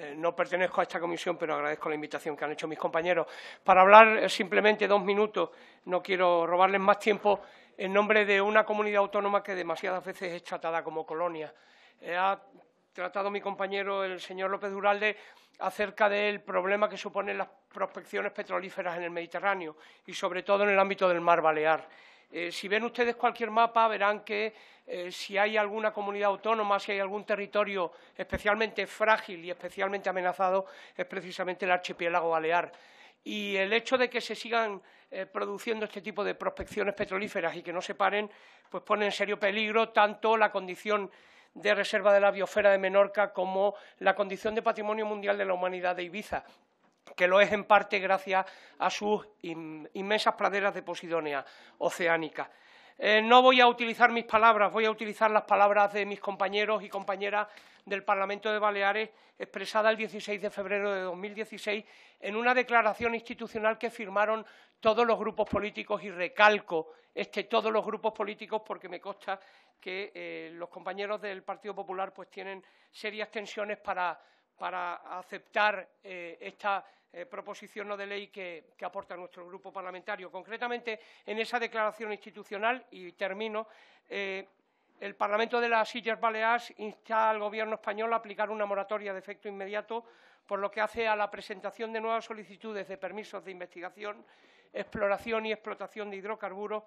Eh, no pertenezco a esta comisión, pero agradezco la invitación que han hecho mis compañeros. Para hablar eh, simplemente dos minutos, no quiero robarles más tiempo, en nombre de una comunidad autónoma que demasiadas veces es tratada como colonia. Eh, ha tratado mi compañero, el señor López Duralde, acerca del problema que suponen las prospecciones petrolíferas en el Mediterráneo y, sobre todo, en el ámbito del mar Balear. Eh, si ven ustedes cualquier mapa, verán que eh, si hay alguna comunidad autónoma, si hay algún territorio especialmente frágil y especialmente amenazado, es precisamente el archipiélago balear. Y el hecho de que se sigan eh, produciendo este tipo de prospecciones petrolíferas y que no se paren, pues pone en serio peligro tanto la condición de reserva de la biosfera de Menorca como la condición de patrimonio mundial de la humanidad de Ibiza que lo es en parte gracias a sus inmensas praderas de Posidonia oceánica. Eh, no voy a utilizar mis palabras, voy a utilizar las palabras de mis compañeros y compañeras del Parlamento de Baleares, expresada el 16 de febrero de 2016 en una declaración institucional que firmaron todos los grupos políticos, y recalco este todos los grupos políticos porque me consta que eh, los compañeros del Partido Popular pues, tienen serias tensiones para para aceptar eh, esta eh, proposición no de ley que, aporta nuestro grupo parlamentario. Concretamente, en esa declaración institucional, y termino, eh, el Parlamento de las Islas Baleares insta al Gobierno español a aplicar una moratoria de efecto inmediato por lo que hace a la presentación de nuevas solicitudes de permisos de investigación, exploración y explotación de hidrocarburos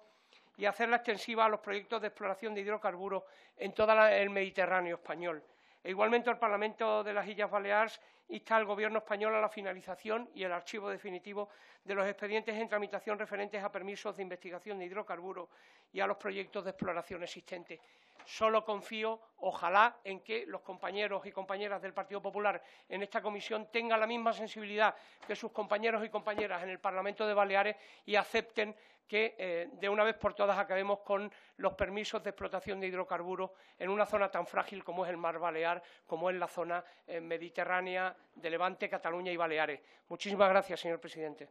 y hacerla extensiva a los proyectos de exploración de hidrocarburos en todo el Mediterráneo español. E igualmente, el Parlamento de las Islas Baleares insta al Gobierno español a la finalización y el archivo definitivo de los expedientes en tramitación referentes a permisos de investigación de hidrocarburos y a los proyectos de exploración existentes. Solo confío, ojalá, en que los compañeros y compañeras del Partido Popular en esta comisión tengan la misma sensibilidad que sus compañeros y compañeras en el Parlamento de Baleares y acepten que eh, de una vez por todas acabemos con los permisos de explotación de hidrocarburos en una zona tan frágil como es el mar Balear, como es la zona eh, mediterránea de Levante, Cataluña y Baleares. Muchísimas gracias, señor presidente.